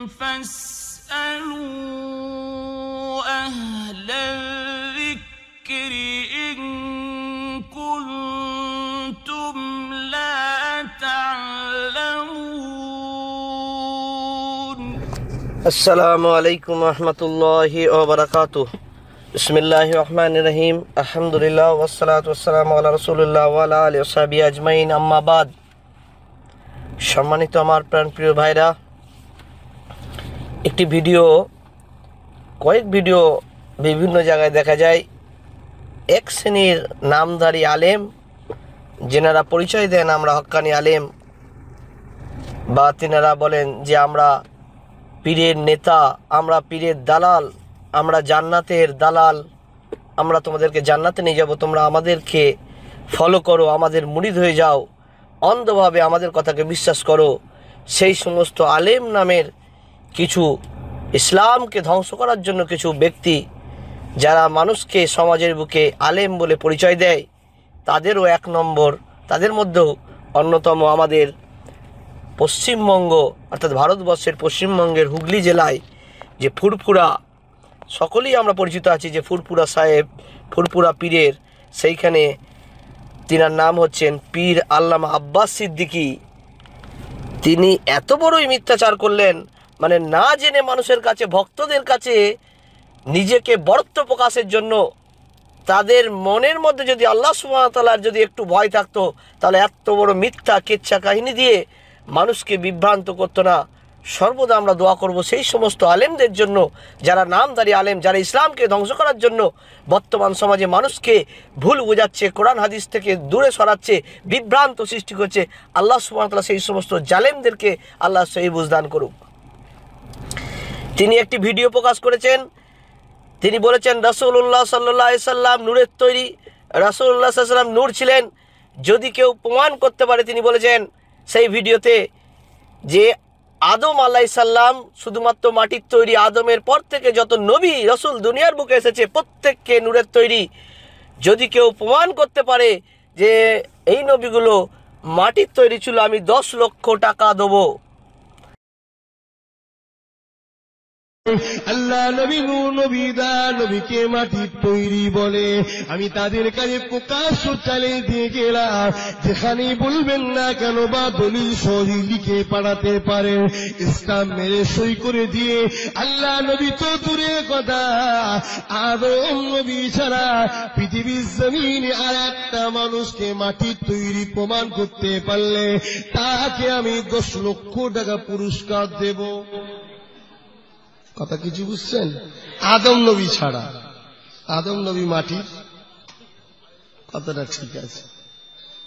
فاسألوا أهل الذكر إن كنتم لا تعلمون السلام عليكم ورحمة الله وبركاته بسم الله الرحمن الرحيم الحمد لله والصلاة والسلام على رسول الله وعلى آله وصحبه أجمعين أما بعد সম্মানিত আমার প্রাণপ্রিয় ভাইরা একটি ভিডিও কয়েক ভিডিও বিভিন্ন জায়গায় দেখা যায় এক শ্রেণীর নামধারী আলেম যেনারা পরিচয় দেন আমরা হক্কানি আলেম বা তেনারা বলেন যে আমরা পীরের নেতা আমরা পীরের দালাল আমরা জান্নাতের দালাল আমরা তোমাদেরকে জান্নাতে নিয়ে যাব তোমরা আমাদেরকে ফলো করো আমাদের মুড়িদ হয়ে যাও অন্ধভাবে আমাদের কথাকে বিশ্বাস করো সেই সমস্ত আলেম নামের কিছু ইসলামকে ধ্বংস করার জন্য কিছু ব্যক্তি যারা মানুষকে সমাজের বুকে আলেম বলে পরিচয় দেয় তাদেরও এক নম্বর তাদের মধ্যেও অন্যতম আমাদের পশ্চিমবঙ্গ অর্থাৎ ভারতবর্ষের পশ্চিমবঙ্গের হুগলি জেলায় যে ফুরফুরা সকলেই আমরা পরিচিত আছি যে ফুরপুরা সাহেব ফুরপুরা পীরের সেইখানে তিনার নাম হচ্ছেন পীর আল্লামা আব্বাস সিদ্দিকী তিনি এত বড়ই মিথ্যাচার করলেন মানে না জেনে মানুষের কাছে ভক্তদের কাছে নিজেকে বরত্ব প্রকাশের জন্য তাদের মনের মধ্যে যদি আল্লাহ সুমতালার যদি একটু ভয় থাকতো তাহলে এত বড় মিথ্যা কেচ্ছা কাহিনী দিয়ে মানুষকে বিভ্রান্ত করতো না সর্বদা আমরা দোয়া করব সেই সমস্ত আলেমদের জন্য যারা নামদারি আলেম যারা ইসলামকে ধ্বংস করার জন্য বর্তমান সমাজে মানুষকে ভুল বোঝাচ্ছে কোরআন হাদিস থেকে দূরে সরাচ্ছে বিভ্রান্ত সৃষ্টি করছে আল্লাহ সুমতলা সেই সমস্ত জালেমদেরকে আল্লাহ সেই বুঝদান করুক তিনি একটি ভিডিও প্রকাশ করেছেন তিনি বলেছেন রসুল্লাহ সাল্লাহ সাল্লাম নূরের তৈরি রসুল্লাহ সাল্লাম নূর ছিলেন যদি কেউ প্রমাণ করতে পারে তিনি বলেছেন সেই ভিডিওতে যে আদম আল্লাহ সাল্লাম শুধুমাত্র মাটির তৈরি আদমের পর থেকে যত নবী রসুল দুনিয়ার বুকে এসেছে প্রত্যেককে নূরের তৈরি যদি কেউ প্রমাণ করতে পারে যে এই নবীগুলো মাটির তৈরি ছিল আমি দশ লক্ষ টাকা দেবো আল্লাহ নবী নূর নবীদা নবীকে মাটি তৈরি বলে আমি তাদের কাছে প্রকাশ চালিয়ে দিয়ে গেলাম যেখানে বলবেন না কেন বা দলিল সহি লিখে পাড়াতে পারে ইসলাম মেরে সই করে দিয়ে আল্লাহ নবী তো দূরের কথা আদম নবী ছাড়া পৃথিবীর জমিনে আর একটা মানুষকে মাটি তৈরি প্রমাণ করতে পারলে তাকে আমি দশ লক্ষ টাকা পুরস্কার দেব কথা কিছু বুঝছেন আদম নবী ছাড়া আদম নবী মাটি কথাটা ঠিক আছে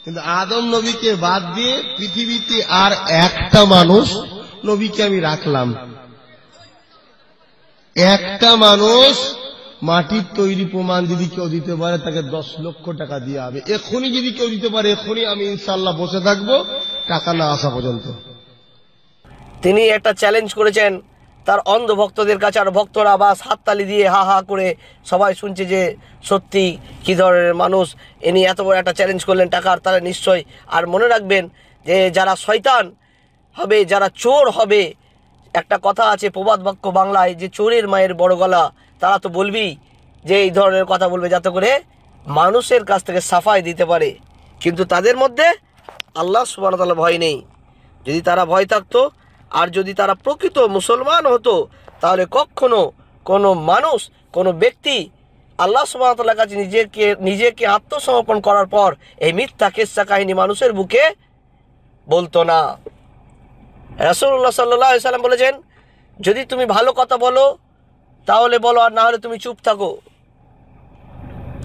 কিন্তু আদম নবীকে বাদ দিয়ে পৃথিবীতে আর একটা মানুষ নবীকে আমি রাখলাম একটা মানুষ মাটির তৈরি প্রমাণ যদি কেউ দিতে পারে তাকে দশ লক্ষ টাকা দিয়ে হবে এখনই যদি কেউ দিতে পারে এখনই আমি ইনশাল্লাহ বসে থাকবো টাকা না আসা পর্যন্ত তিনি একটা চ্যালেঞ্জ করেছেন তার অন্ধ ভক্তদের কাছে আর ভক্তরা বা হাততালি দিয়ে হা হা করে সবাই শুনছে যে সত্যি কী ধরনের মানুষ ইনি এত বড় একটা চ্যালেঞ্জ করলেন টাকার তারা নিশ্চয় আর মনে রাখবেন যে যারা শয়তান হবে যারা চোর হবে একটা কথা আছে প্রবাদ বাক্য বাংলায় যে চোরের মায়ের বড় গলা তারা তো বলবি যে এই ধরনের কথা বলবে যাতে করে মানুষের কাছ থেকে সাফাই দিতে পারে কিন্তু তাদের মধ্যে আল্লাহ সুবাহতালা ভয় নেই যদি তারা ভয় থাকতো আর যদি তারা প্রকৃত মুসলমান হতো তাহলে কখনো কোনো মানুষ কোনো ব্যক্তি আল্লাহ সুবাহতাল্লাহ কাছে নিজেকে নিজেকে আত্মসমর্পণ করার পর এই মিথ্যা কেসা কাহিনী মানুষের বুকে বলতো না রাসুল্লাহ সাল্লাহ সাল্লাম বলেছেন যদি তুমি ভালো কথা বলো তাহলে বলো আর না হলে তুমি চুপ থাকো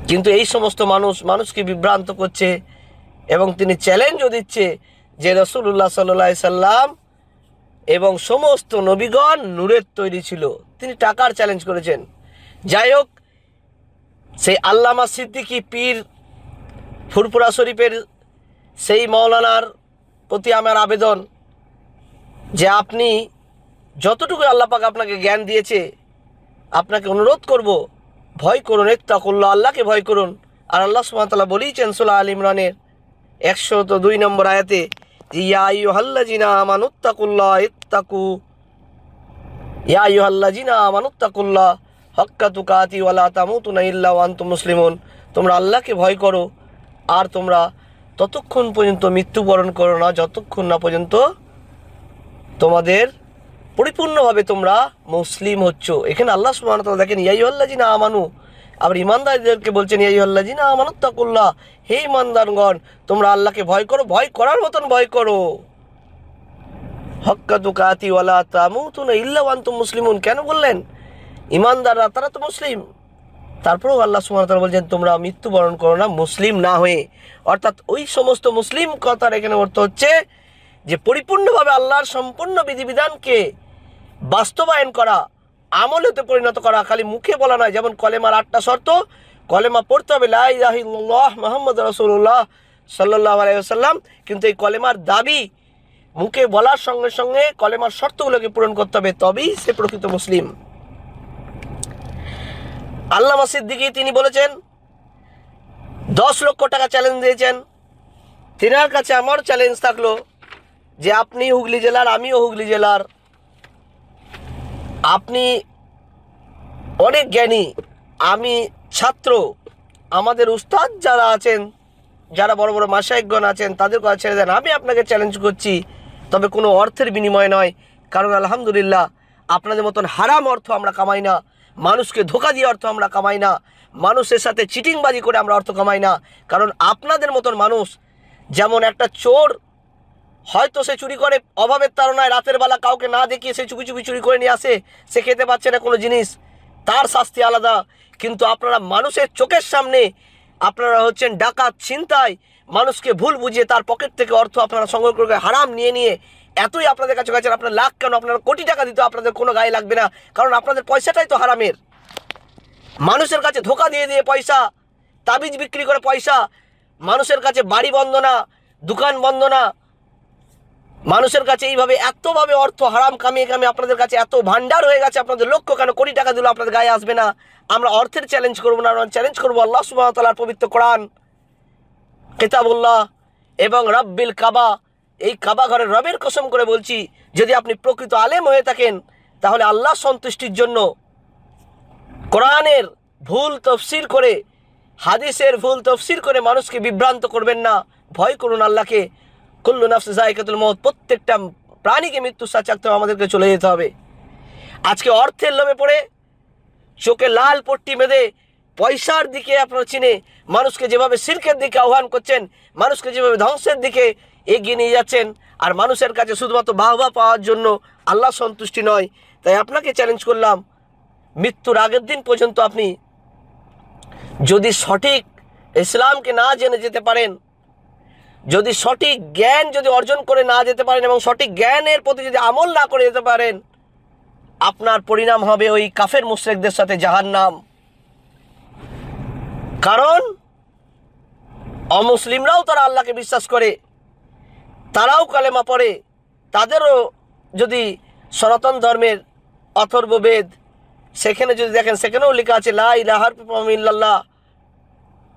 কিন্তু এই সমস্ত মানুষ মানুষকে বিভ্রান্ত করছে এবং তিনি চ্যালেঞ্জও দিচ্ছে যে রসুল্লাহ সাল্লাহ সাল্লাম এবং সমস্ত নবীগণ নূরের তৈরি ছিল তিনি টাকার চ্যালেঞ্জ করেছেন যাই হোক সেই আল্লামা সিদ্দিকি পীর ফুরপুরা শরীফের সেই মৌলানার প্রতি আমার আবেদন যে আপনি যতটুকু আল্লাপাক আপনাকে জ্ঞান দিয়েছে আপনাকে অনুরোধ করব ভয় করুন এত্তাকুল্লা আল্লাহকে ভয় করুন আর আল্লাহ সুমাতাল্লাহ বলেইছেন চেনসুল্লাহ আল ইমরানের একশো তো দুই নম্বর আয়াতে ইয়া আমানুত্তাকুল্লাহ ইয়া আমানুত্তাকুল্লাহ হক্কা তোমরা আল্লাহকে ভয় করো আর তোমরা ততক্ষণ পর্যন্ত মৃত্যুবরণ করো না যতক্ষণ না পর্যন্ত তোমাদের পরিপূর্ণভাবে তোমরা মুসলিম হচ্ছ এখানে আল্লাহ সুমান দেখেন ইয়াই আল্লাহ জিনা আমানু আবার ইমানদারদেরকে বলছেন এই আল্লাহ জি না আমানত তাকুল্লাহ হে ইমানদারগণ তোমরা আল্লাহকে ভয় করো ভয় করার মতন ভয় করো হক্কা দুকাতি ওয়ালা তামুতুন ইল্লা ওয়ান্তুম মুসলিমুন কেন বললেন ইমানদাররা তারা তো মুসলিম তারপরেও আল্লাহ সুমাতারা বলছেন তোমরা মৃত্যুবরণ করো না মুসলিম না হয়ে অর্থাৎ ওই সমস্ত মুসলিম কথার এখানে অর্থ হচ্ছে যে পরিপূর্ণভাবে আল্লাহর সম্পূর্ণ বিধিবিধানকে বাস্তবায়ন করা আমলেতে পরিণত করা খালি মুখে বলা নয় যেমন কলেমার আটটা শর্ত কলেমা পড়তে হবে লাহ মোহাম্মদ রসুল্লাহ সাল্লাহ আলাইসাল্লাম কিন্তু এই কলেমার দাবি মুখে বলার সঙ্গে সঙ্গে কলেমার শর্তগুলোকে পূরণ করতে হবে তবেই সে প্রকৃত মুসলিম আল্লাহ সিদ্দিকি তিনি বলেছেন দশ লক্ষ টাকা চ্যালেঞ্জ দিয়েছেন তিনার কাছে আমার চ্যালেঞ্জ থাকলো যে আপনি হুগলি জেলার আমিও হুগলি জেলার আপনি অনেক জ্ঞানী আমি ছাত্র আমাদের উস্তাদ যারা আছেন যারা বড় বড় মাসায়িকগণ আছেন তাদের কথা ছেড়ে দেন আমি আপনাকে চ্যালেঞ্জ করছি তবে কোনো অর্থের বিনিময় নয় কারণ আলহামদুলিল্লাহ আপনাদের মতন হারাম অর্থ আমরা কামাই না মানুষকে ধোকা দিয়ে অর্থ আমরা কামাই না মানুষের সাথে চিটিংবাজি করে আমরা অর্থ কামাই না কারণ আপনাদের মতন মানুষ যেমন একটা চোর হয়তো সে চুরি করে অভাবের তারণায় রাতের বেলা কাউকে না দেখিয়ে সে চুপি চুপি চুরি করে নিয়ে আসে সে খেতে পাচ্ছে না কোনো জিনিস তার শাস্তি আলাদা কিন্তু আপনারা মানুষের চোখের সামনে আপনারা হচ্ছেন ডাকাত ছিনতাই মানুষকে ভুল বুঝিয়ে তার পকেট থেকে অর্থ আপনারা সংগ্রহ করে হারাম নিয়ে নিয়ে এতই আপনাদের কাছে গেছেন আপনার লাখ কেন আপনারা কোটি টাকা দিতে আপনাদের কোনো গায়ে লাগবে না কারণ আপনাদের পয়সাটাই তো হারামের মানুষের কাছে ধোকা দিয়ে দিয়ে পয়সা তাবিজ বিক্রি করে পয়সা মানুষের কাছে বাড়ি বন্ধ না দোকান বন্ধ না মানুষের কাছে এইভাবে এতভাবে অর্থ হারাম কামিয়ে কামিয়ে আপনাদের কাছে এত ভান্ডার হয়ে গেছে আপনাদের লক্ষ্য কেন কোটি টাকা দিলেও আপনাদের গায়ে আসবে না আমরা অর্থের চ্যালেঞ্জ করবো না চ্যালেঞ্জ করবো আল্লাহ সুবাহতালার পবিত্র কোরআন কেতাবুল্লাহ এবং রব্বিল কাবা এই কাবা ঘরের রবের কসম করে বলছি যদি আপনি প্রকৃত আলেম হয়ে থাকেন তাহলে আল্লাহ সন্তুষ্টির জন্য কোরআনের ভুল তফসির করে হাদিসের ভুল তফসির করে মানুষকে বিভ্রান্ত করবেন না ভয় করুন আল্লাহকে কুল্লু নাফসে জায়কাতুল মত প্রত্যেকটা প্রাণীকে মৃত্যুর সাথে আমাদেরকে চলে যেতে হবে আজকে অর্থের লোভে পড়ে চোখে লাল পট্টি বেঁধে পয়সার দিকে আপনারা চিনে মানুষকে যেভাবে সিল্কের দিকে আহ্বান করছেন মানুষকে যেভাবে ধ্বংসের দিকে এগিয়ে নিয়ে যাচ্ছেন আর মানুষের কাছে শুধুমাত্র বাহবা পাওয়ার জন্য আল্লাহ সন্তুষ্টি নয় তাই আপনাকে চ্যালেঞ্জ করলাম মৃত্যুর আগের দিন পর্যন্ত আপনি যদি সঠিক ইসলামকে না জেনে যেতে পারেন যদি সঠিক জ্ঞান যদি অর্জন করে না যেতে পারেন এবং সঠিক জ্ঞানের প্রতি যদি আমল না করে যেতে পারেন আপনার পরিণাম হবে ওই কাফের মুশ্রেকদের সাথে জাহার নাম কারণ অমুসলিমরাও তারা আল্লাহকে বিশ্বাস করে তারাও কালেমা পড়ে তাদেরও যদি সনাতন ধর্মের অথর্ব বেদ সেখানে যদি দেখেন সেখানেও লেখা আছে লাই লাহার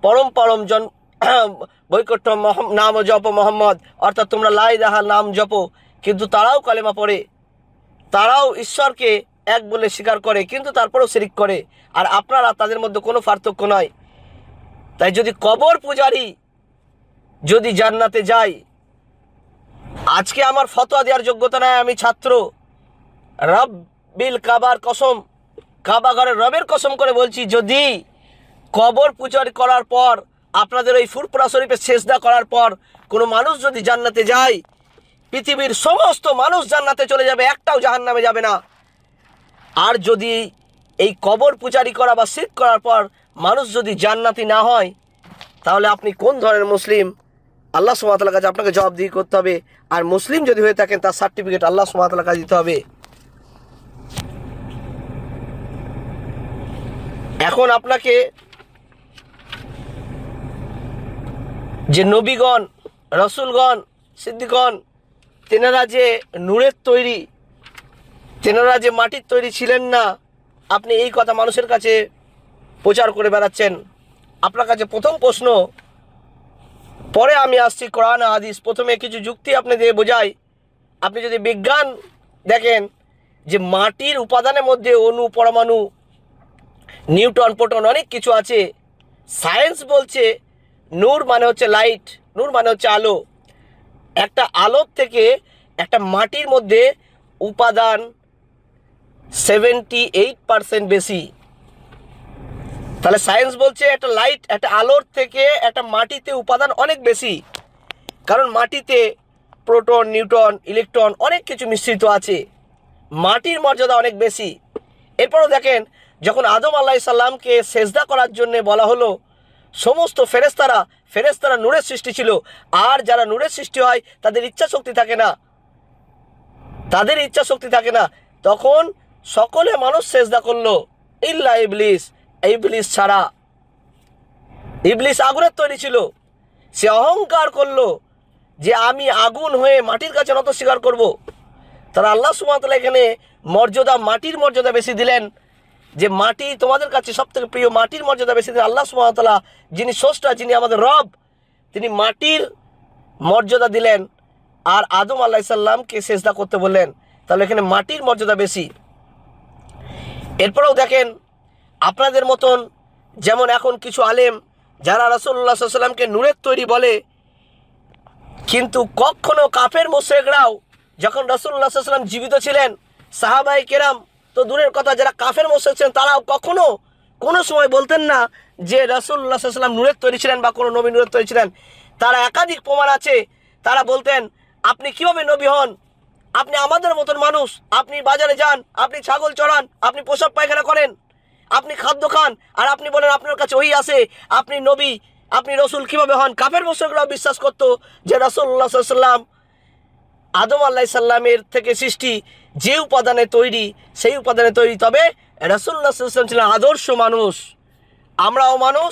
পরম পরম জন বৈকট্য নাম জপ মোহাম্মদ অর্থাৎ তোমরা লাই রাহা নাম জপো কিন্তু তারাও কালেমা পড়ে তারাও ঈশ্বরকে এক বলে স্বীকার করে কিন্তু তারপরেও শিরিক করে আর আপনারা তাদের মধ্যে কোনো পার্থক্য নয় তাই যদি কবর পূজারি যদি জান্নাতে যাই আজকে আমার ফতোয়া দেওয়ার যোগ্যতা নাই আমি ছাত্র রব বিল কাবার কসম কাবাঘরের রবের কসম করে বলছি যদি কবর পূজারি করার পর আপনাদের ওই ফুরপুরা শরীফের শেষদা করার পর কোনো মানুষ যদি জান্নাতে যায় পৃথিবীর সমস্ত মানুষ জান্নাতে চলে যাবে একটাও জাহান নামে যাবে না আর যদি এই কবর পূজারি করা বা শীত করার পর মানুষ যদি জান্নাতি না হয় তাহলে আপনি কোন ধরনের মুসলিম আল্লাহ সুমাতালার কাছে আপনাকে জবাবদিহি করতে হবে আর মুসলিম যদি হয়ে থাকেন তার সার্টিফিকেট আল্লাহ সুমাতালার কাছে দিতে হবে এখন আপনাকে যে নবীগণ রসুলগণ সিদ্ধিগণ তেনারা যে নূরের তৈরি তেনারা যে মাটির তৈরি ছিলেন না আপনি এই কথা মানুষের কাছে প্রচার করে বেড়াচ্ছেন আপনার কাছে প্রথম প্রশ্ন পরে আমি আসছি কোরআন হাদিস প্রথমে কিছু যুক্তি আপনি দিয়ে বোঝাই আপনি যদি বিজ্ঞান দেখেন যে মাটির উপাদানের মধ্যে অনু পরমাণু নিউটন পোটন অনেক কিছু আছে সায়েন্স বলছে নূর মানে হচ্ছে লাইট নূর মানে হচ্ছে আলো একটা আলোর থেকে একটা মাটির মধ্যে উপাদান সেভেন্টি এইট পারসেন্ট বেশি তাহলে সায়েন্স বলছে একটা লাইট একটা আলোর থেকে একটা মাটিতে উপাদান অনেক বেশি কারণ মাটিতে প্রোটন নিউটন ইলেকট্রন অনেক কিছু মিশ্রিত আছে মাটির মর্যাদা অনেক বেশি এরপরও দেখেন যখন আদম আল্লাহ সাল্লামকে সেজদা করার জন্য বলা হলো সমস্ত ফেরেস্তারা ফেরেস্তারা নূরের সৃষ্টি ছিল আর যারা নূরের সৃষ্টি হয় তাদের ইচ্ছা শক্তি থাকে না তাদের ইচ্ছা শক্তি থাকে না তখন সকলে মানুষ চেষ্টা করলো ইল্লা ইবলিস ইবলিস ছাড়া ইবলিস আগুনের তৈরি ছিল সে অহংকার করলো যে আমি আগুন হয়ে মাটির কাছে নত স্বীকার করব। তারা আল্লাহ সুমাতলা এখানে মর্যাদা মাটির মর্যাদা বেশি দিলেন যে মাটি তোমাদের কাছে সব থেকে প্রিয় মাটির মর্যাদা বেশি আল্লাহ সুমতলা যিনি স্রষ্টা যিনি আমাদের রব তিনি মাটির মর্যাদা দিলেন আর আদম আল্লাহ ইসাল্লামকে চেষ্টা করতে বললেন তাহলে এখানে মাটির মর্যাদা বেশি এরপরেও দেখেন আপনাদের মতন যেমন এখন কিছু আলেম যারা রাসুল্লাহ সাল্লামকে নূরের তৈরি বলে কিন্তু কখনো কাফের মোশেকরাও যখন রসুল্লাহ সাল্লাম জীবিত ছিলেন সাহাবাই কেরাম তো দূরের কথা যারা কাফের মসজিদ ছিলেন তারাও কখনো কোনো সময় বলতেন না যে রাসুল্লাহ সাল্লাম নূরের তৈরি ছিলেন বা কোনো নবী নূরের তৈরি ছিলেন তারা একাধিক প্রমাণ আছে তারা বলতেন আপনি কিভাবে নবী হন আপনি আমাদের মতন মানুষ আপনি বাজারে যান আপনি ছাগল চড়ান আপনি পোশাক পায়খানা করেন আপনি খাদ্য খান আর আপনি বলেন আপনার কাছে ওই আসে আপনি নবী আপনি রসুল কিভাবে হন কাফের মোশকরাও বিশ্বাস করতো যে রসুল্লাহ সাল্লাম আদম আল্লাহ সাল্লামের থেকে সৃষ্টি যে উপাদানে তৈরি সেই উপাদানে তৈরি তবে রাসুল্লাহ সাল্লাম ছিলেন আদর্শ মানুষ আমরাও মানুষ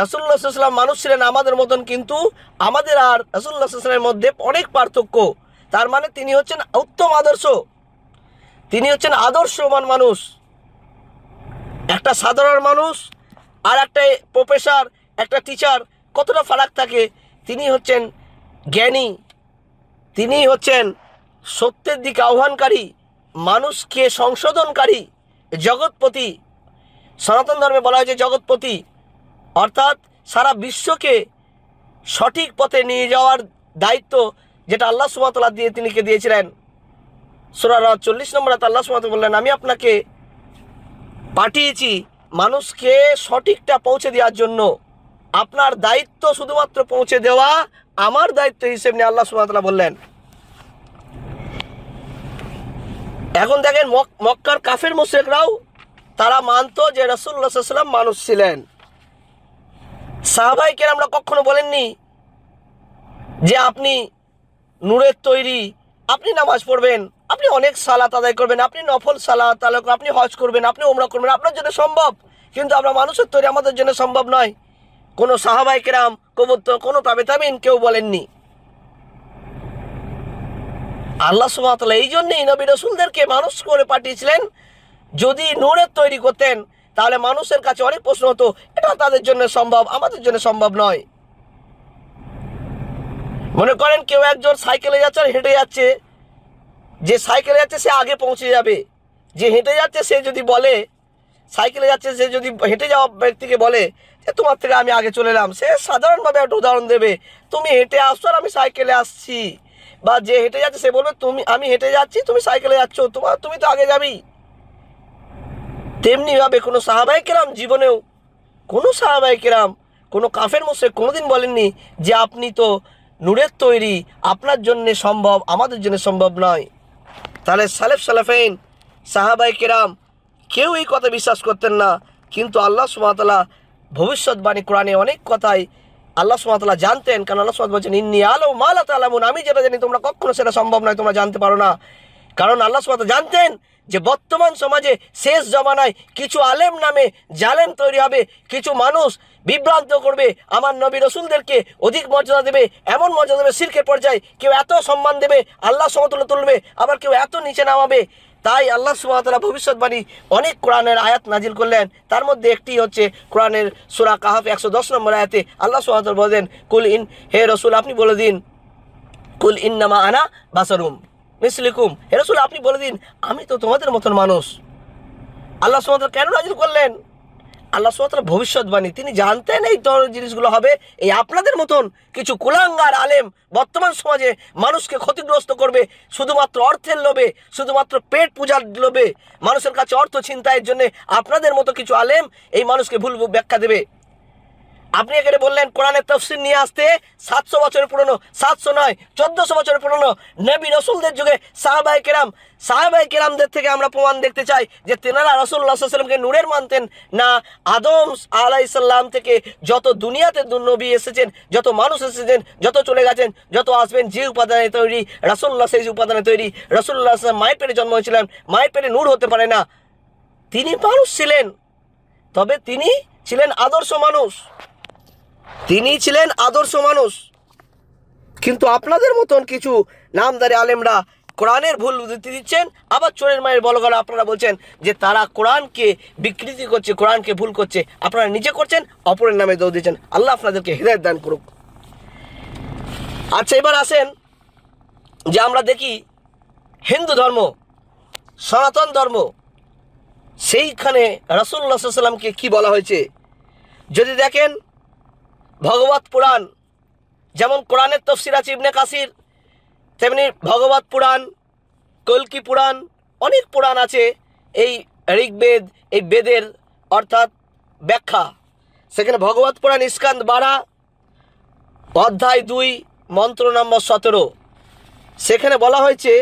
রাসুল্লাহ সাল্লাম মানুষ ছিলেন আমাদের মতন কিন্তু আমাদের আর রাসুল্লাহ সাল্লামের মধ্যে অনেক পার্থক্য তার মানে তিনি হচ্ছেন উত্তম আদর্শ তিনি হচ্ছেন আদর্শমান মানুষ একটা সাধারণ মানুষ আর একটা প্রফেসর একটা টিচার কতটা ফারাক থাকে তিনি হচ্ছেন জ্ঞানী তিনি হচ্ছেন সত্যের দিকে আহ্বানকারী মানুষকে সংশোধনকারী জগৎপতি সনাতন ধর্মে বলা হয়েছে জগৎপতি অর্থাৎ সারা বিশ্বকে সঠিক পথে নিয়ে যাওয়ার দায়িত্ব যেটা আল্লাহ সুমাতলা দিয়ে তিনিকে দিয়েছিলেন সোরার চল্লিশ নম্বরে আল্লাহ সুমাত বললেন আমি আপনাকে পাঠিয়েছি মানুষকে সঠিকটা পৌঁছে দেওয়ার জন্য আপনার দায়িত্ব শুধুমাত্র পৌঁছে দেওয়া আমার দায়িত্ব হিসেবে নিয়ে আল্লাহ সুমাতলা বললেন এখন দেখেন মক্কার কাফের মুশ্রেকরাও তারা মানত যে রসুল্লাহাম মানুষ ছিলেন সাহাবাইকে আমরা কখনো বলেননি যে আপনি নূরের তৈরি আপনি নামাজ পড়বেন আপনি অনেক সালাত আদায় করবেন আপনি নফল সালাত আদায় আপনি হজ করবেন আপনি ওমরা করবেন আপনার জন্য সম্ভব কিন্তু আমরা মানুষের তৈরি আমাদের জন্য সম্ভব নয় কোনো সাহাবাইকেরাম কবুত্ত কোনো তাবে তাবিন কেউ বলেননি আল্লাহ সুবাহতাল্লাহ এই জন্যেই নবী রসুলদেরকে মানুষ করে পাঠিয়েছিলেন যদি নূরের তৈরি করতেন তাহলে মানুষের কাছে অনেক প্রশ্ন হতো এটা তাদের জন্য সম্ভব আমাদের জন্য সম্ভব নয় মনে করেন কেউ একজন সাইকেলে যাচ্ছে আর হেঁটে যাচ্ছে যে সাইকেলে যাচ্ছে সে আগে পৌঁছে যাবে যে হেঁটে যাচ্ছে সে যদি বলে সাইকেলে যাচ্ছে সে যদি হেঁটে যাওয়া ব্যক্তিকে বলে যে তোমার থেকে আমি আগে চলে এলাম সে সাধারণভাবে একটা উদাহরণ দেবে তুমি হেঁটে আসছো আর আমি সাইকেলে আসছি বা যে হেঁটে যাচ্ছে সে বলবে তুমি আমি হেঁটে যাচ্ছি তুমি সাইকেলে যাচ্ছ তোমার তুমি তো আগে যাবেই তেমনিভাবে কোনো সাহাবাই কেরাম জীবনেও কোনো সাহাবাই কেরাম কোনো কাফের কোনো কোনোদিন বলেননি যে আপনি তো নূরের তৈরি আপনার জন্য সম্ভব আমাদের জন্য সম্ভব নয় তাহলে সালেফ সালেফেন সাহাবাই কেরাম কেউ এই কথা বিশ্বাস করতেন না কিন্তু আল্লাহ সুমাতালা ভবিষ্যৎবাণী কোরআনে অনেক কথাই আল্লাহ সুমাতলা জানতেন কারণ আল্লাহ সুমাত বলছেন ইন্নি আলো মালা তালামুন আমি যেটা জানি তোমরা কখনো সেটা সম্ভব নয় তোমরা জানতে পারো না কারণ আল্লাহ সুমাত জানতেন যে বর্তমান সমাজে শেষ জমানায় কিছু আলেম নামে জালেম তৈরি হবে কিছু মানুষ বিভ্রান্ত করবে আমার নবী রসুলদেরকে অধিক মর্যাদা দেবে এমন মর্যাদা দেবে শির্কের পর্যায়ে কেউ এত সম্মান দেবে আল্লাহ সমতুল্য তুলবে আবার কেউ এত নিচে নামাবে তাই আল্লাহ সুমাতলা ভবিষ্যৎবাণী অনেক কোরআনের আয়াত নাজিল করলেন তার মধ্যে একটি হচ্ছে কোরআনের সুরা কাহাফ একশো দশ নম্বর আয়াতে আল্লাহ সুমাতলা বলেন কুল ইন হে রসুল আপনি বলে দিন কুল নামা আনা বাসারুম মিসলিকুম হে রসুল আপনি বলে দিন আমি তো তোমাদের মতন মানুষ আল্লাহ সুমাতলা কেন নাজিল করলেন আল্লাহ সুমাতার ভবিষ্যৎবাণী তিনি জানতেন এই ধরনের জিনিসগুলো হবে এই আপনাদের মতন কিছু কুলাঙ্গার আলেম বর্তমান সমাজে মানুষকে ক্ষতিগ্রস্ত করবে শুধুমাত্র অর্থের লোভে শুধুমাত্র পেট পূজার লোভে মানুষের কাছে অর্থ ছিনতাইয়ের জন্য আপনাদের মতো কিছু আলেম এই মানুষকে ভুল ব্যাখ্যা দেবে আপনি এখানে বললেন কোরআনের তফসিল নিয়ে আসতে সাতশো বছরের পুরনো সাতশো নয় চোদ্দশো বছরের পুরনো নবী রসুলদের যুগে সাহাবাই কেরাম সাহাবাই কেরামদের থেকে আমরা প্রমাণ দেখতে চাই যে তেনারা রসুল্লাহ সাল্লামকে নূরের মানতেন না আদম আলাইসাল্লাম থেকে যত দুনিয়াতে নবী এসেছেন যত মানুষ এসেছেন যত চলে গেছেন যত আসবেন যে উপাদানে তৈরি রসুল্লাহ সেই উপাদানে তৈরি রসুল্লাহ মায়ের পেটে জন্ম হয়েছিলেন মায়ের পেটে নূর হতে পারে না তিনি মানুষ ছিলেন তবে তিনি ছিলেন আদর্শ মানুষ তিনি ছিলেন আদর্শ মানুষ কিন্তু আপনাদের মতন কিছু নামদারি আলেমরা কোরআনের ভুল বুদ্ধি দিচ্ছেন আবার চোরের মায়ের গেল আপনারা বলছেন যে তারা কোরআনকে বিকৃতি করছে কোরআনকে ভুল করছে আপনারা নিজে করছেন অপরের নামে দৌড় দিচ্ছেন আল্লাহ আপনাদেরকে হৃদয় দান করুক আচ্ছা এবার আসেন যে আমরা দেখি হিন্দু ধর্ম সনাতন ধর্ম সেইখানে রাসুল্লাহ সাল্লামকে কি বলা হয়েছে যদি দেখেন ভগবত পুরাণ যেমন কোরআনের তফসির আছে ইবনে কাসির তেমনি ভগবত পুরাণ কলকি পুরাণ অনেক পুরাণ আছে এই ঋগ্বেদ এই বেদের অর্থাৎ ব্যাখ্যা সেখানে ভগবত পুরাণ ইস্কান্ত বারা অধ্যায় দুই মন্ত্র নম্বর সতেরো সেখানে বলা হয়েছে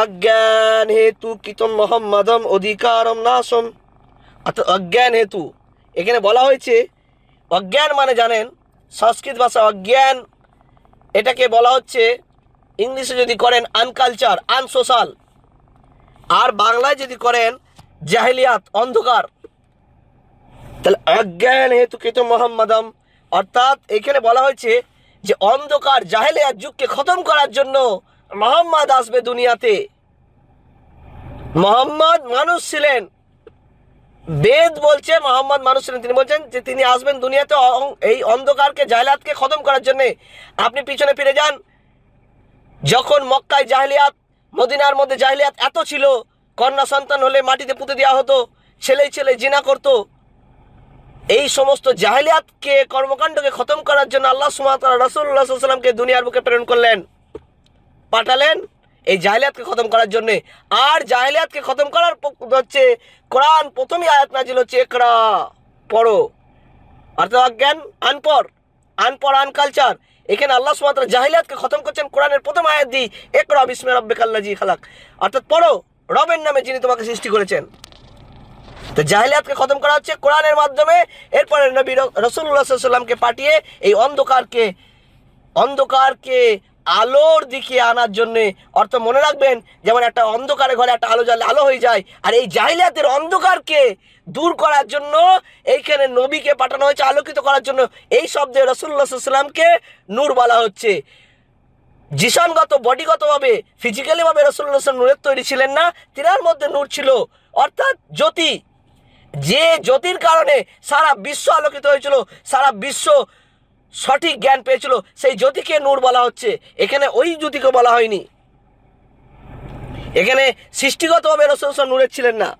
অজ্ঞান হেতু কীতম মহম্মদম অধিকারম নাসম অর্থাৎ অজ্ঞান হেতু এখানে বলা হয়েছে অজ্ঞান মানে জানেন সংস্কৃত ভাষা অজ্ঞান এটাকে বলা হচ্ছে ইংলিশে যদি করেন আনকালচার আনসোশাল আর বাংলায় যদি করেন জাহেলিয়াত অন্ধকার তাহলে অজ্ঞান হেতু কেত মোহাম্মদম অর্থাৎ এখানে বলা হয়েছে যে অন্ধকার জাহেলিয়াত যুগকে খতম করার জন্য মোহাম্মদ আসবে দুনিয়াতে মোহাম্মদ মানুষ ছিলেন বেদ বলছে মোহাম্মদ মানুষ ছিলেন তিনি বলছেন যে তিনি আসবেন দুনিয়াতে এই অন্ধকারকে জাহেলাতকে খতম করার জন্যে আপনি পিছনে ফিরে যান যখন মক্কায় জাহলিয়াত মদিনার মধ্যে জাহলিয়াত এত ছিল কন্যা সন্তান হলে মাটিতে পুঁতে দেওয়া হতো ছেলে ছেলে জিনা করত এই সমস্ত জাহলিয়াতকে কর্মকাণ্ডকে খতম করার জন্য আল্লাহ সুমাত রসুল্লাহ সাল্লামকে দুনিয়ার বুকে প্রেরণ করলেন পাঠালেন এই জাহেলিয়াতকে খতম করার জন্যে আর জাহেলিয়াতকে খতম করার হচ্ছে কোরআন প্রথমই আয়াত নাজিল হচ্ছে একরা পড়ো অর্থাৎ অজ্ঞান আনপর আনপর আন কালচার এখানে আল্লাহ সুমাত্র জাহিলিয়াতকে খতম করছেন কোরআনের প্রথম আয়াত দিই একরা বিস্মের রব্বে কাল্লাজি খালাক অর্থাৎ পড়ো রবের নামে যিনি তোমাকে সৃষ্টি করেছেন তো জাহিলিয়াতকে খতম করা হচ্ছে কোরআনের মাধ্যমে এরপরে নবী রসুল্লাহ সাল্লামকে পাঠিয়ে এই অন্ধকারকে অন্ধকারকে আলোর দিকে আনার জন্যে অর্থ মনে রাখবেন যেমন একটা অন্ধকারে ঘরে একটা আলো জ্বালে আলো হয়ে যায় আর এই জাহিলিয়াতের অন্ধকারকে দূর করার জন্য এইখানে নবীকে পাঠানো হয়েছে আলোকিত করার জন্য এই শব্দে রসুল্লাহামকে নূর বলা হচ্ছে জিসানগত বডিগতভাবে ফিজিক্যালিভাবে রসুল্লাহ হোসেন নূরের তৈরি ছিলেন না তিনার মধ্যে নূর ছিল অর্থাৎ জ্যোতি যে জ্যোতির কারণে সারা বিশ্ব আলোকিত হয়েছিল সারা বিশ্ব সঠিক জ্ঞান পেয়েছিল সেই জ্যোতিকে নূর বলা হচ্ছে এখানে ওই জ্যোতিকে বলা হয়নি এখানে সৃষ্টিগতভাবে রসুল নূরের ছিলেন না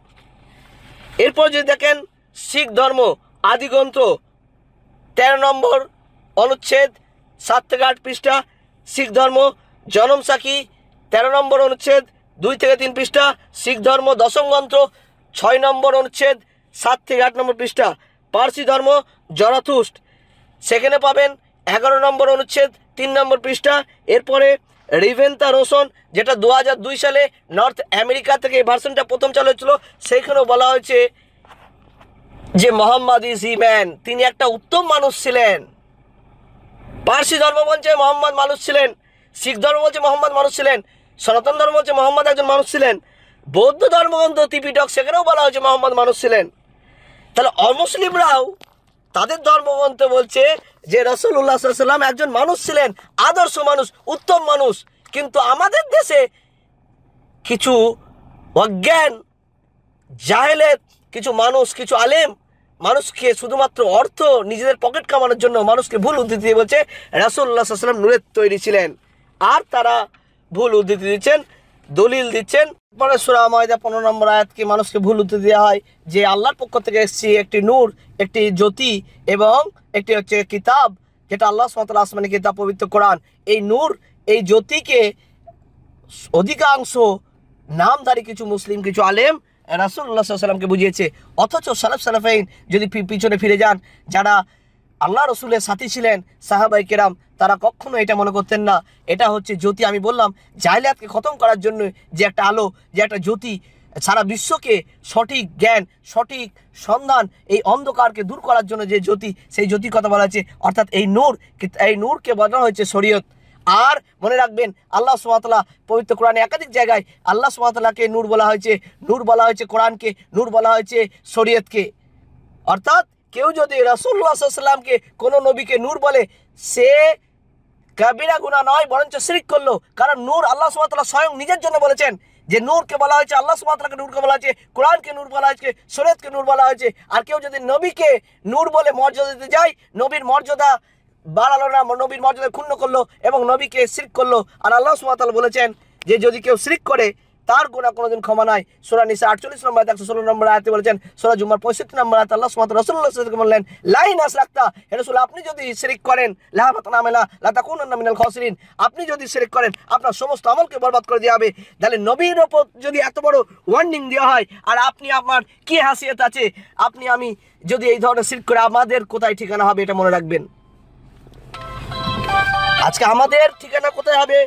এরপর যদি দেখেন শিখ ধর্ম আদিগ্রন্থ তেরো নম্বর অনুচ্ছেদ সাত থেকে আট পৃষ্ঠা শিখ ধর্ম জনম সাক্ষী তেরো নম্বর অনুচ্ছেদ দুই থেকে তিন পৃষ্ঠা শিখ ধর্ম দশম গ্রন্থ ছয় নম্বর অনুচ্ছেদ সাত থেকে আট নম্বর পৃষ্ঠা পার্সি ধর্ম জরাথুষ্ট সেখানে পাবেন এগারো নম্বর অনুচ্ছেদ তিন নম্বর পৃষ্ঠা এরপরে রিভেন্তা রোশন যেটা দু দুই সালে নর্থ আমেরিকা থেকে এই ভার্সনটা প্রথম চালু হয়েছিল সেইখানেও বলা হয়েছে যে মোহাম্মদ ইজ ম্যান তিনি একটা উত্তম মানুষ ছিলেন পার্সি ধর্ম বলছে মোহাম্মদ মানুষ ছিলেন শিখ ধর্ম বলছে মোহাম্মদ মানুষ ছিলেন সনাতন ধর্ম বলছে মোহাম্মদ একজন মানুষ ছিলেন বৌদ্ধ ধর্মগ্রন্থ ত্রিপিটক সেখানেও বলা হয়েছে মোহাম্মদ মানুষ ছিলেন তাহলে অমুসলিমরাও তাদের ধর্মগ্রন্থ বলছে যে রসুল্লাহ উল্লাহাম একজন মানুষ ছিলেন আদর্শ মানুষ উত্তম মানুষ কিন্তু আমাদের দেশে কিছু অজ্ঞান জাহেলেত কিছু মানুষ কিছু আলেম মানুষকে শুধুমাত্র অর্থ নিজেদের পকেট কামানোর জন্য মানুষকে ভুল উদ্ধৃতি দিয়ে বলছে রাসুল্লাহ সাল্লাম নূরের তৈরি ছিলেন আর তারা ভুল উদ্ধৃতি দিচ্ছেন দলিল দিচ্ছেন পরে সুরা ময়দা পনেরো নম্বর আয়াতকে মানুষকে ভুল হতে দেওয়া হয় যে আল্লাহর পক্ষ থেকে এসছি একটি নূর একটি জ্যোতি এবং একটি হচ্ছে কিতাব যেটা আল্লাহ সুমতাল আসমানি কিতাব পবিত্র কোরআন এই নূর এই জ্যোতিকে অধিকাংশ নামধারী কিছু মুসলিম কিছু আলেম রাসুল্লা সাল্লামকে বুঝিয়েছে অথচ সালাফ সালাফাইন যদি পিছনে ফিরে যান যারা আল্লাহ রসুলের সাথী ছিলেন সাহাবাই কেরাম তারা কখনো এটা মনে করতেন না এটা হচ্ছে জ্যোতি আমি বললাম জাহিলাতকে খতম করার জন্য যে একটা আলো যে একটা জ্যোতি সারা বিশ্বকে সঠিক জ্ঞান সঠিক সন্ধান এই অন্ধকারকে দূর করার জন্য যে জ্যোতি সেই জ্যোতি কথা বলা হয়েছে অর্থাৎ এই নূর এই নূরকে বদলানো হয়েছে শরীয়ত আর মনে রাখবেন আল্লাহ সুমাতলা পবিত্র কোরআনে একাধিক জায়গায় আল্লাহ সুমাতলাকে নূর বলা হয়েছে নূর বলা হয়েছে কোরআনকে নূর বলা হয়েছে শরীয়তকে অর্থাৎ কেউ যদি রাসুল্লাহ সাল্লামকে কোনো নবীকে নূর বলে সে কাবিরা গুণা নয় বরঞ্চ শিরিক করলো কারণ নূর আল্লাহ সুমাতলা স্বয়ং নিজের জন্য বলেছেন যে নূরকে বলা হয়েছে আল্লাহ সুমাতলাকে নূরকে বলা হয়েছে কোরআনকে নূর বলা হয়েছে সৈয়দকে নূর বলা হয়েছে আর কেউ যদি নবীকে নূর বলে মর্যাদা দিতে যায় নবীর মর্যাদা বাড়ালো না নবীর মর্যাদা ক্ষুণ্ণ করলো এবং নবীকে শিরিক করলো আর আল্লাহ সুমাতাল বলেছেন যে যদি কেউ শিরিক করে তার গুণা কোনোদিন ক্ষমা নাই সোরা নিশা আটচল্লিশ নম্বর একশো ষোলো নম্বর আয়তে বলেছেন সোরা জুমার পঁয়ষট্টি নম্বর আয়তে আল্লাহ সুমাত রসুল্লাহকে বললেন লাইন আস রাখতা হে রসুল আপনি যদি শেরিক করেন লাহাবাত নামেলা লাতা কোন মিনাল খসরিন আপনি যদি শেরিক করেন আপনার সমস্ত আমলকে বরবাদ করে দেওয়া হবে তাহলে নবীর ওপর যদি এত বড় ওয়ার্নিং দেওয়া হয় আর আপনি আমার কি হাসিয়ত আছে আপনি আমি যদি এই ধরনের শিরিক করে আমাদের কোথায় ঠিকানা হবে এটা মনে রাখবেন আজকে আমাদের ঠিকানা কোথায় হবে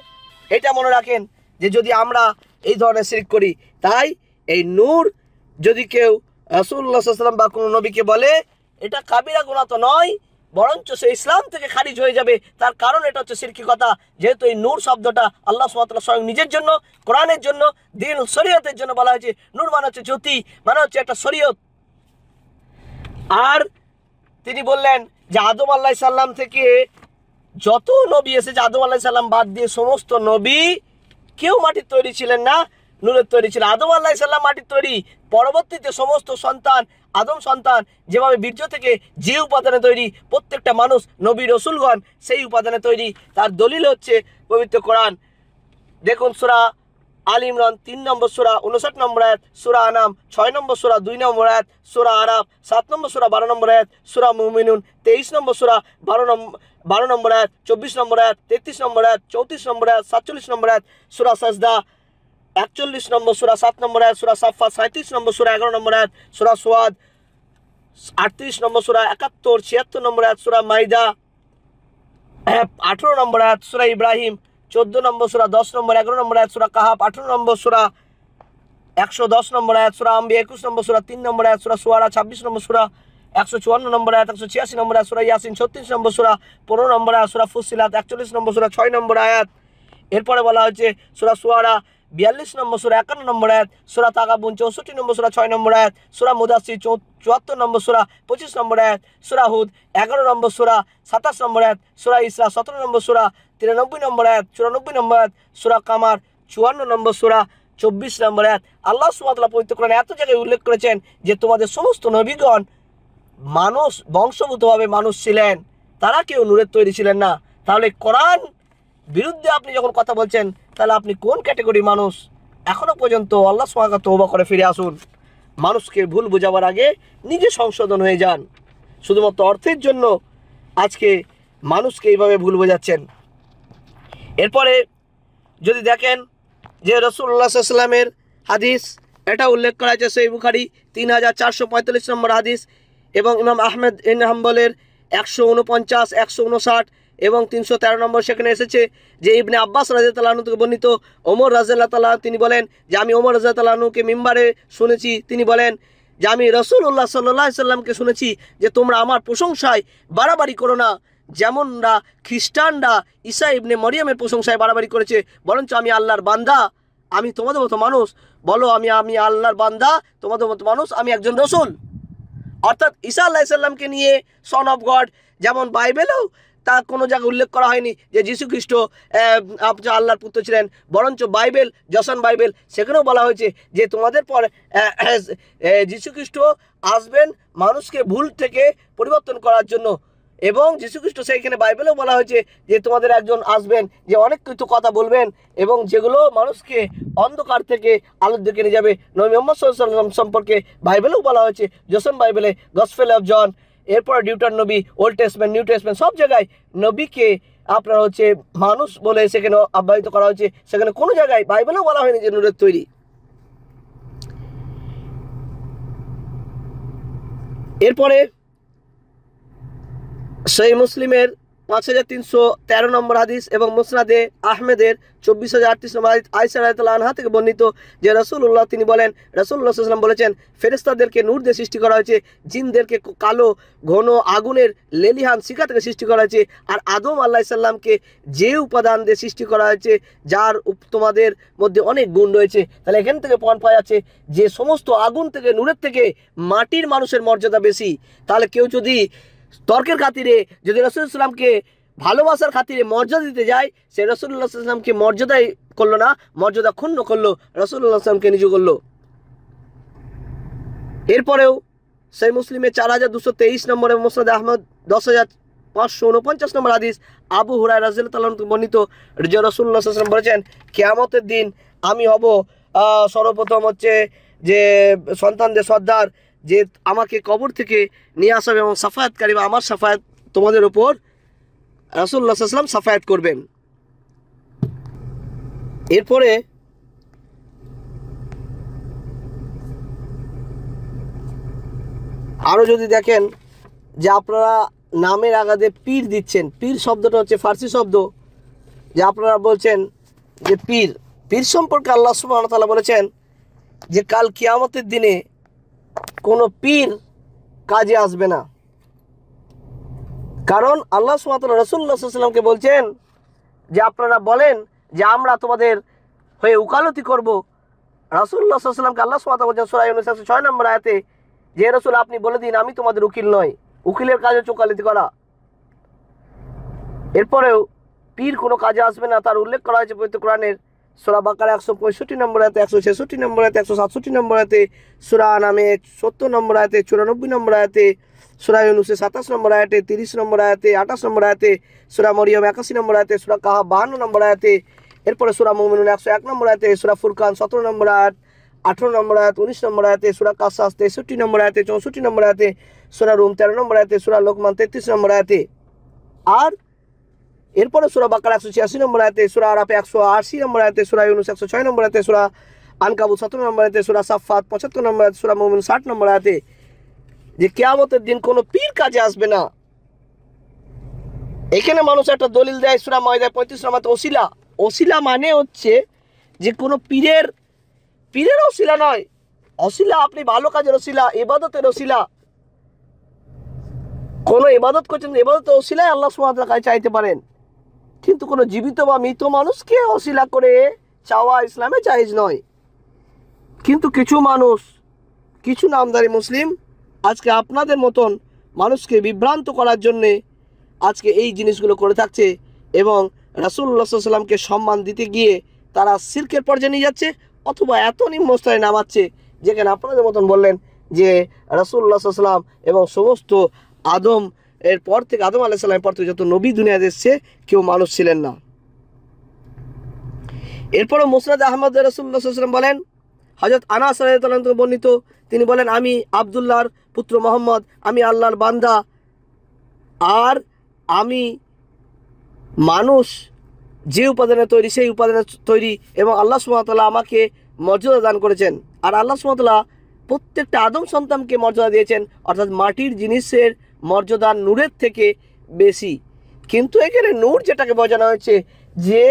এটা মনে রাখেন যে যদি আমরা এই ধরনের শিরিক করি তাই এই নূর যদি কেউ রাসুল্লাহাম বা কোনো নবীকে বলে এটা কাবিরা গুণা তো নয় বরঞ্চ সে ইসলাম থেকে খারিজ হয়ে যাবে তার কারণ এটা হচ্ছে সিরকি কথা যেহেতু এই নূর শব্দটা আল্লাহ সুমাতলা স্বয়ং নিজের জন্য কোরআনের জন্য দিন শরীয়তের জন্য বলা হয়েছে নূর মানে হচ্ছে জ্যোতি মানে হচ্ছে একটা শরীয়ত আর তিনি বললেন যে আদম আল্লাহ সাল্লাম থেকে যত নবী এসেছে আদম আল্লাহ সাল্লাম বাদ দিয়ে সমস্ত নবী কেউ মাটির তৈরি ছিলেন না নূরের তৈরি ছিল আদম আল্লাহ সাল্লাম মাটির তৈরি পরবর্তীতে সমস্ত সন্তান আদম সন্তান যেভাবে বীর্য থেকে যে উপাদানে তৈরি প্রত্যেকটা মানুষ নবী রসুলগণ সেই উপাদানে তৈরি তার দলিল হচ্ছে পবিত্র কোরআন দেখুন সুরা আল ইমরান তিন নম্বর সুরা উনষাট নম্বর এক সুরা আনাম ছয় নম্বর সুরা দুই নম্বর এক সুরা আরাফ সাত নম্বর সুরা বারো নম্বর এক সুরা মুমিনুন তেইশ নম্বর সুরা বারো নম্বর বারো নম্বর আয়াত চব্বিশ নম্বর আয়াত তেত্রিশ নম্বর আয়াত চৌত্রিশ নম্বর আয়াত সাতচল্লিশ নম্বর আয়াত সুরা সাজদা একচল্লিশ নম্বর সুরা সাত নম্বর আয়াত সুরা সাফা সাঁত্রিশ নম্বর সুরা এগারো নম্বর আয়াত সুরা সোয়াদ আটত্রিশ নম্বর সুরা একাত্তর ছিয়াত্তর নম্বর আয়াত সুরা মাইদা আঠেরো নম্বর আয়াত সুরা ইব্রাহিম চোদ্দো নম্বর সুরা দশ নম্বর এগারো নম্বর আয়াত সুরা কাহাব আঠেরো নম্বর সুরা একশো দশ নম্বর আয়াত সুরা আম্বি একুশ নম্বর সুরা তিন নম্বর আয়াত সুরা সোয়ারা ছাব্বিশ নম্বর সুরা একশো চুয়ান্ন নম্বর আয়াত একশো ছিয়াশি নম্বর আয়াত সুরা ইয়াসিন ছত্রিশ নম্বর সুরা পনেরো নম্বর আয়াত সুরা ফুসিলাত একচল্লিশ নম্বর সুরা ছয় নম্বর আয়াত এরপরে বলা হয়েছে সুরা সুয়ারা বিয়াল্লিশ নম্বর সুরা একান্ন নম্বর আয়াত সুরা তাকাবুন চৌষট্টি নম্বর সুরা ছয় নম্বর আয়াত সুরা মুদাসি চুয়াত্তর নম্বর সুরা পঁচিশ নম্বর আয়াত সুরা হুদ এগারো নম্বর সুরা সাতাশ নম্বর আয়াত সুরা ইসরা সতেরো নম্বর সুরা তিরানব্বই নম্বর আয়াত চুরানব্বই নম্বর আয়াত সুরা কামার চুয়ান্ন নম্বর সুরা চব্বিশ নম্বর আয়াত আল্লাহ সুমাতলা পবিত্র এত জায়গায় উল্লেখ করেছেন যে তোমাদের সমস্ত নবীগণ মানুষ বংশগতভাবে মানুষ ছিলেন তারা কেউ নূরের তৈরি ছিলেন না তাহলে কোরআন বিরুদ্ধে আপনি যখন কথা বলছেন তাহলে আপনি কোন ক্যাটাগরি মানুষ এখনও পর্যন্ত আল্লাহ সোহাগা তোবা করে ফিরে আসুন মানুষকে ভুল বোঝাবার আগে নিজে সংশোধন হয়ে যান শুধুমাত্র অর্থের জন্য আজকে মানুষকে এইভাবে ভুল বোঝাচ্ছেন এরপরে যদি দেখেন যে রসুল্লাহ ইসলামের হাদিস এটা উল্লেখ করা হয়েছে সেই বুখারি তিন হাজার চারশো পঁয়তাল্লিশ নম্বর হাদিস এবং ইমাম আহমেদ ইন হাম্বলের একশো উনপঞ্চাশ একশো উনষাট এবং তিনশো তেরো নম্বর সেখানে এসেছে যে ইবনে আব্বাস রাজিয়াল্লাহ থেকে বর্ণিত ওমর রাজিয়াল্লাহ তালাহ তিনি বলেন যে আমি ওমর রাজিয়াল্লাহনুকে মেম্বারে শুনেছি তিনি বলেন যে আমি রসুল্লাহ সাল্লাহ সাল্লামকে শুনেছি যে তোমরা আমার প্রশংসায় বাড়াবাড়ি করো না যেমনরা খ্রিস্টানরা ঈসা ইবনে মরিয়ামের প্রশংসায় বাড়াবাড়ি করেছে বরঞ্চ আমি আল্লাহর বান্দা আমি তোমাদের মতো মানুষ বলো আমি আমি আল্লাহর বান্দা তোমাদের মতো মানুষ আমি একজন রসুল অর্থাৎ ঈসা আল্লাহ ইসাল্লামকে নিয়ে সন অফ গড যেমন বাইবেলেও তা কোনো জায়গায় উল্লেখ করা হয়নি যে যীশু খ্রিস্ট আল্লাহর পুত্র ছিলেন বরঞ্চ বাইবেল যশন বাইবেল সেখানেও বলা হয়েছে যে তোমাদের পর যীশু খ্রিস্ট আসবেন মানুষকে ভুল থেকে পরিবর্তন করার জন্য এবং যীশুখ্রিস্ট সেইখানে বাইবেলেও বলা হয়েছে যে তোমাদের একজন আসবেন যে অনেক কিছু কথা বলবেন এবং যেগুলো মানুষকে অন্ধকার থেকে আলোর দিকে নিয়ে যাবে নবী মোহাম্মদ সাল্লাম সম্পর্কে বাইবেলেও বলা হয়েছে জোসন বাইবেলে গসফেল অফ জন এরপর ডিউটার নবী ওল্ড টেস্টমেন্ট নিউ টেস্টমেন্ট সব জায়গায় নবীকে আপনার হচ্ছে মানুষ বলে সেখানে অব্যাহিত করা হয়েছে সেখানে কোনো জায়গায় বাইবেলেও বলা হয়নি যে নূরের তৈরি এরপরে সেই মুসলিমের পাঁচ হাজার তিনশো তেরো নম্বর হাদিস এবং মুসনাদে আহমেদের চব্বিশ হাজার আটত্রিশ নম্বর হাদিস আইসা আনহা থেকে বর্ণিত যে রসুল্লাহ তিনি বলেন রসুল্লাহাম বলেছেন ফেরেস্তাদেরকে নূর দিয়ে সৃষ্টি করা হয়েছে জিনদেরকে কালো ঘন আগুনের লেলিহান শিখা থেকে সৃষ্টি করা হয়েছে আর আদম আল্লাহ সাল্লামকে যে উপাদান দিয়ে সৃষ্টি করা হয়েছে যার তোমাদের মধ্যে অনেক গুণ রয়েছে তাহলে এখান থেকে পণ পাওয়া যাচ্ছে যে সমস্ত আগুন থেকে নূরের থেকে মাটির মানুষের মর্যাদা বেশি তাহলে কেউ যদি তর্কের খাতিরে যদি রসুল ইসলামকে ভালোবাসার খাতিরে মর্যাদা দিতে যায় সে রসুল্লাহ ইসলামকে মর্যাদাই করলো না মর্যাদা ক্ষুণ্ণ করলো রসুল্লাহ ইসলামকে নিজে করলো এরপরেও সেই মুসলিমে চার হাজার দুশো তেইশ নম্বর এবং মোসাদ আহমদ দশ হাজার পাঁচশো উনপঞ্চাশ নম্বর হাদিস আবু হুরাই রাজিল বর্ণিত যে রসুল্লাহ ইসলাম বলেছেন কেয়ামতের দিন আমি হব সর্বপ্রথম হচ্ছে যে সন্তানদের সর্দার যে আমাকে কবর থেকে নিয়ে আসা হবে এবং সাফায়াতকারী বা আমার সাফায়াত তোমাদের ওপর রাসুল্লাহ সাল্লাম সাফায়াত করবেন এরপরে আরও যদি দেখেন যে আপনারা নামের আগাদে পীর দিচ্ছেন পীর শব্দটা হচ্ছে ফার্সি শব্দ যে আপনারা বলছেন যে পীর পীর সম্পর্কে আল্লাহ সুবাহতালা বলেছেন যে কাল কিয়ামতের দিনে কোনো পীর কাজে আসবে না কারণ আল্লাহ সুমাত রসুল্লাহামকে বলছেন যে আপনারা বলেন যে আমরা তোমাদের হয়ে উকালতি করব রাসুল্লাহ সাল্লামকে আল্লাহ সুমাত বলছেন সোরাই উনিশশো ছয় নম্বর আয়তে যে রসুল আপনি বলে দিন আমি তোমাদের উকিল নয় উকিলের কাজ হচ্ছে উকালতি করা এরপরেও পীর কোনো কাজে আসবে না তার উল্লেখ করা হয়েছে পবিত্র কোরআনের सोरा बाकार एकश पैंसठ नम्बर आते एक सौ छेष्टि नम्बर आते एक सौ सतष्टि नम्बर आते सोरा नामे सत्तर नम्बर आते चुरानब्बे नम्बर आते सोरा यूनुसे सताश नम्बर आते त्रिस नम्बर आते आठाश नम्बर आते सुरा मरियम एकाशी नम्बर आते सोरा कहा बहान्न नम्बर आते एरपर सोरा मोमिन एक सौ एक नम्बर आते सोरा फुरखान सतर नम्बर आठ अठारो नम्बर आते उन्नीस नम्बर आते सोरा का तेष्टि नम्बर आते चौष्टि नम्बर आते सोरा रूम तेरह नम्बर आते सुरा लोकमान तैतीस नम्बर आते और এরপরে সুরা বাকার একশো ছিয়াশি নম্বর আয়তে সুরা আরাপ একশো আশি নম্বর আয়তে সুরা ইউনুস একশো ছয় নম্বর আয়তে সুরা আনকাবু সতেরো নম্বর আয়তে সুরা সাফাত পঁচাত্তর নম্বর আয়তে সুরা মোমিন ষাট নম্বর আয়তে যে কেয়ামতের দিন কোনো পীর কাজে আসবে না এখানে মানুষ একটা দলিল দেয় সুরা ময়দায় পঁয়ত্রিশ নম্বর ওসিলা অশিলা মানে হচ্ছে যে কোনো পীরের পীরের অশিলা নয় অশিলা আপনি ভালো কাজের অশিলা এবাদতের অশিলা কোনো এবাদত করছেন এবাদতের অশিলায় আল্লাহ সুমাদ চাইতে পারেন কিন্তু কোনো জীবিত বা মৃত মানুষকে অশিলা করে চাওয়া ইসলামে চাইজ নয় কিন্তু কিছু মানুষ কিছু নামদারি মুসলিম আজকে আপনাদের মতন মানুষকে বিভ্রান্ত করার জন্যে আজকে এই জিনিসগুলো করে থাকছে এবং রাসুল্লাহ সাল্লামকে সম্মান দিতে গিয়ে তারা সিল্কের পর্যায়ে নিয়ে যাচ্ছে অথবা এত নিম্নস্তরে নামাচ্ছে যেখানে আপনাদের মতন বললেন যে রাসুল্লাহ সাল্লাম এবং সমস্ত আদম এরপর থেকে আদম আলাহিসাল্লামের পর থেকে যত নবী দুনিয়াতে এসছে কেউ মানুষ ছিলেন না এরপরও মুসরাদ আহমদ রসুল্লাহাম বলেন হজরত আনাস বর্ণিত তিনি বলেন আমি আবদুল্লাহর পুত্র মোহাম্মদ আমি আল্লাহর বান্দা আর আমি মানুষ যে উপাদানে তৈরি সেই উপাদানে তৈরি এবং আল্লাহ সুমতাল্লাহ আমাকে মর্যাদা দান করেছেন আর আল্লাহ সুমতাল্লাহ প্রত্যেকটা আদম সন্তানকে মর্যাদা দিয়েছেন অর্থাৎ মাটির জিনিসের মর্যাদা নূরের থেকে বেশি কিন্তু এখানে নূর যেটাকে বোঝানো হয়েছে যে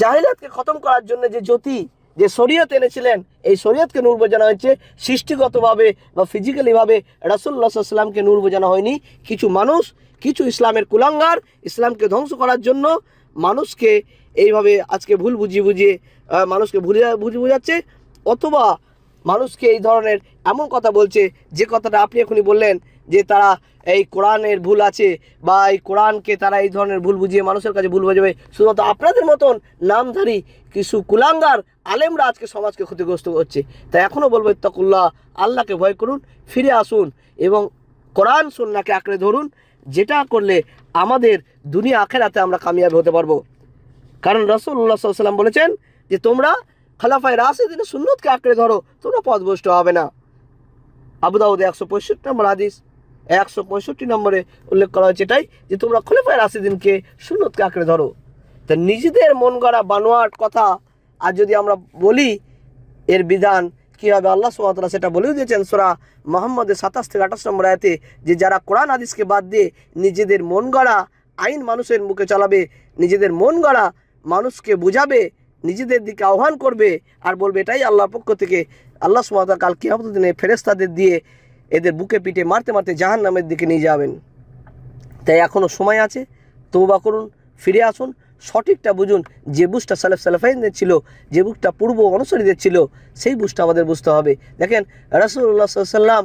জাহিলাতকে খতম করার জন্য যে জ্যোতি যে শরীয়ত এনেছিলেন এই শরীয়তকে নূর বোঝানো হয়েছে সৃষ্টিগতভাবে বা ফিজিক্যালিভাবে রাসুল্লাহ সাল্লামকে নূর বোঝানো হয়নি কিছু মানুষ কিছু ইসলামের কুলাঙ্গার ইসলামকে ধ্বংস করার জন্য মানুষকে এইভাবে আজকে ভুল বুঝিয়ে বুঝিয়ে মানুষকে ভুলিয়া বুঝিয়ে বোঝাচ্ছে অথবা মানুষকে এই ধরনের এমন কথা বলছে যে কথাটা আপনি এখনই বললেন যে তারা এই কোরআনের ভুল আছে বা এই কোরআনকে তারা এই ধরনের ভুল বুঝিয়ে মানুষের কাছে ভুল বোঝাবে শুধুমাত্র আপনাদের মতন নামধারী কিছু কুলাঙ্গার আলেমরা আজকে সমাজকে ক্ষতিগ্রস্ত করছে তাই এখনও বলবো ইত্তাকুল্লাহ আল্লাহকে ভয় করুন ফিরে আসুন এবং কোরআন সন্নাকে আঁকড়ে ধরুন যেটা করলে আমাদের দুনিয়া আখেরাতে আমরা কামিয়াব হতে পারবো কারণ রসুল্লা সাল্লাম বলেছেন যে তোমরা খালাফায় দিনে সুন্নতকে আঁকড়ে ধরো তোমরা পথভ্রষ্ট হবে না আবুদাউদ একশো পঁয়ষট্টি নম্বর হাদিস একশো পঁয়ষট্টি নম্বরে উল্লেখ করা হয়েছে এটাই যে তোমরা খলিফায় রাশিদিনকে সুনতকে আঁকড়ে ধরো তা নিজেদের মন গড়া বানোয়াট কথা আর যদি আমরা বলি এর বিধান কী হবে আল্লাহ সুমাতলা সেটা বলেও দিয়েছেন সোরা মোহাম্মদের সাতাশ থেকে আঠাশ নম্বর আয়তে যে যারা কোরআন আদিসকে বাদ দিয়ে নিজেদের মন গড়া আইন মানুষের মুখে চালাবে নিজেদের মন গড়া মানুষকে বোঝাবে নিজেদের দিকে আহ্বান করবে আর বলবে এটাই আল্লাহর পক্ষ থেকে আল্লাহ সুমাতা কাল হতো দিনে ফেরেস্তাদের দিয়ে এদের বুকে পিঠে মারতে মারতে জাহান নামের দিকে নিয়ে যাবেন তাই এখনও সময় আছে তৌবা করুন ফিরে আসুন সঠিকটা বুঝুন যে বুঝটা সালেফ সালেফাইনদের ছিল যে বুঝটা পূর্ব অনুসারীদের ছিল সেই বুঝটা আমাদের বুঝতে হবে দেখেন রাসুল্লাহ সাল্লাম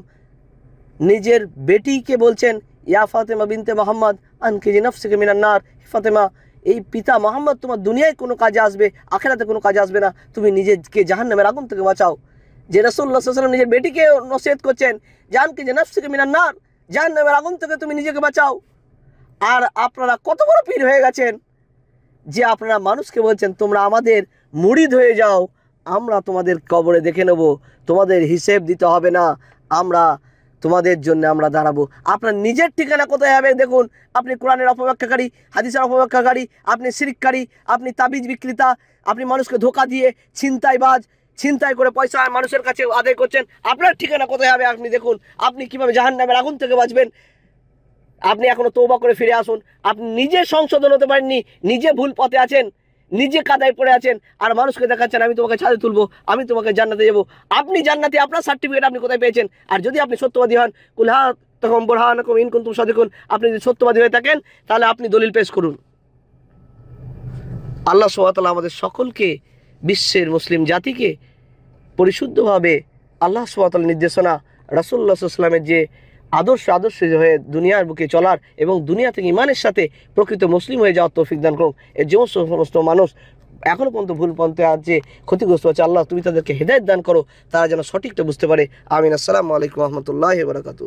নিজের বেটিকে বলছেন ইয়া ফাতেমা বিনতে মোহাম্মদ আনকে জিনাফ থেকে মিনান্নার ফাতেমা এই পিতা মোহাম্মদ তোমার দুনিয়ায় কোনো কাজে আসবে আখেরাতে কোনো কাজে আসবে না তুমি নিজেকে জাহান্নামের আগুন থেকে বাঁচাও যে রসুল্লাহাম নিজের বেটিকে নসিহত করছেন জানকে যে নফসিকে মিনার নার জান নামের আগুন থেকে তুমি নিজেকে বাঁচাও আর আপনারা কত বড় পীর হয়ে গেছেন যে আপনারা মানুষকে বলছেন তোমরা আমাদের মুড়িদ হয়ে যাও আমরা তোমাদের কবরে দেখে নেব তোমাদের হিসেব দিতে হবে না আমরা তোমাদের জন্য আমরা দাঁড়াবো আপনার নিজের ঠিকানা কোথায় হবে দেখুন আপনি কোরআনের অপব্যাখ্যাকারী হাদিসের অপব্যাখ্যাকারী আপনি সিরিককারী আপনি তাবিজ বিক্রেতা আপনি মানুষকে ধোকা দিয়ে ছিনতাইবাজ ছিনতাই করে পয়সা মানুষের কাছে আদায় করছেন আপনার ঠিকানা কোথায় হবে আপনি দেখুন আপনি কীভাবে জাহান নামের আগুন থেকে বাঁচবেন আপনি এখনও তৌবা করে ফিরে আসুন আপনি নিজে সংশোধন হতে পারেননি নিজে ভুল পথে আছেন নিজে কাদায় পড়ে আছেন আর মানুষকে দেখাচ্ছেন আমি তোমাকে ছাদে তুলবো আমি তোমাকে জান্নাতে যাবো আপনি জান্নাতে আপনার সার্টিফিকেট আপনি কোথায় পেয়েছেন আর যদি আপনি সত্যবাদী হন কুলহা তখন বোরহানকম ইনকুন্তুম সদিকুন আপনি যদি সত্যবাদী হয়ে থাকেন তাহলে আপনি দলিল পেশ করুন আল্লাহ সোহাতাল্লাহ আমাদের সকলকে বিশ্বের মুসলিম জাতিকে পরিশুদ্ধভাবে আল্লাহ সুতাল নির্দেশনা রাসুল্লাহ ইসলামের যে আদর্শ আদর্শ হয়ে দুনিয়ার বুকে চলার এবং দুনিয়া থেকে ইমানের সাথে প্রকৃত মুসলিম হয়ে যাওয়ার তৌফিক দান করুক এর যে সমস্ত মানুষ এখনও পর্যন্ত ভুল পন্থে আজ যে ক্ষতিগ্রস্ত আছে আল্লাহ তুমি তাদেরকে হেদায়ত দান করো তারা যেন সঠিকটা বুঝতে পারে আমিন আসসালামু আলাইকুম রহমতুল্লাহ বরাকাতু